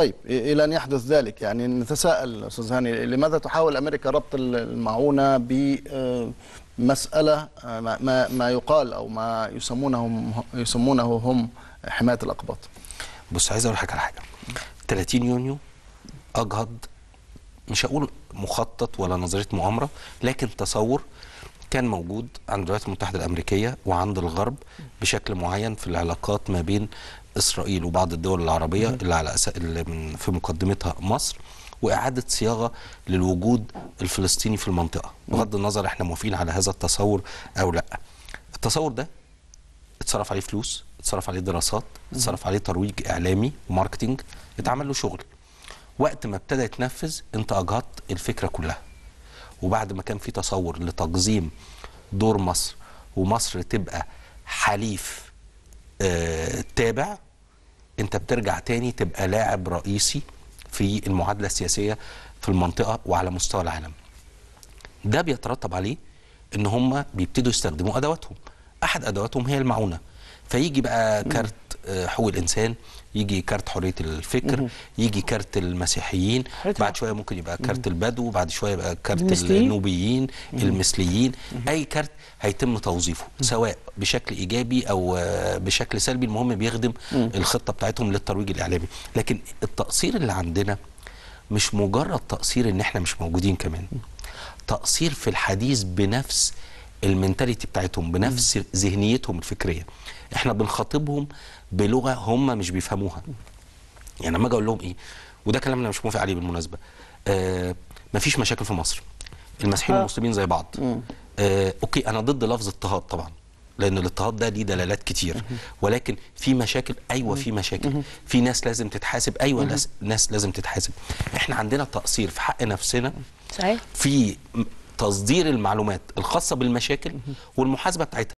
طيب الى ان يحدث ذلك يعني نتساءل استاذ هاني لماذا تحاول امريكا ربط المعونه بمساله آه، آه، ما ما يقال او ما يسمونه يسمونه هم حمايه الاقباط بص عايز اقول لك على حاجه 30 يونيو اجهض مش هقول مخطط ولا نظريه مؤامره لكن تصور كان موجود عند الولايات المتحده الامريكيه وعند الغرب بشكل معين في العلاقات ما بين إسرائيل وبعض الدول العربية اللي على أس... اللي من في مقدمتها مصر وإعادة صياغة للوجود الفلسطيني في المنطقة بغض النظر احنا موافقين على هذا التصور أو لا التصور ده اتصرف عليه فلوس اتصرف عليه دراسات اتصرف عليه ترويج إعلامي وماركتنج اتعمل له شغل وقت ما ابتدى يتنفذ انت أجهضت الفكرة كلها وبعد ما كان في تصور لتقزيم دور مصر ومصر تبقى حليف آه تابع انت بترجع تاني تبقى لاعب رئيسي في المعادله السياسيه في المنطقه وعلى مستوى العالم. ده بيترتب عليه ان هم بيبتدوا يستخدموا ادواتهم. احد ادواتهم هي المعونه. فيجي بقى كارت آه، حقوق الانسان يجي كارت حريه الفكر يجي كارت المسيحيين بعد شويه ممكن يبقى كارت البدو بعد شويه يبقى كارت النوبيين المثليين اي كارت هيتم توظيفه سواء بشكل ايجابي او بشكل سلبي المهم بيخدم الخطه بتاعتهم للترويج الاعلامي لكن التقصير اللي عندنا مش مجرد تقصير ان احنا مش موجودين كمان تقصير في الحديث بنفس المنتاليتي بتاعتهم بنفس ذهنيتهم الفكريه احنا بنخاطبهم بلغه هم مش بيفهموها يعني لما اجي اقول لهم ايه وده كلام انا مش موافق عليه بالمناسبه آه مفيش مشاكل في مصر المسيحيين آه. والمسلمين زي بعض آه اوكي انا ضد لفظ اضطهاد طبعا لان الاضطهاد ده ليه دلالات كتير ولكن في مشاكل ايوه في مشاكل في ناس لازم تتحاسب ايوه ناس لازم تتحاسب احنا عندنا تقصير في حق نفسنا صحيح في تصدير المعلومات الخاصه بالمشاكل والمحاسبه بتاعتها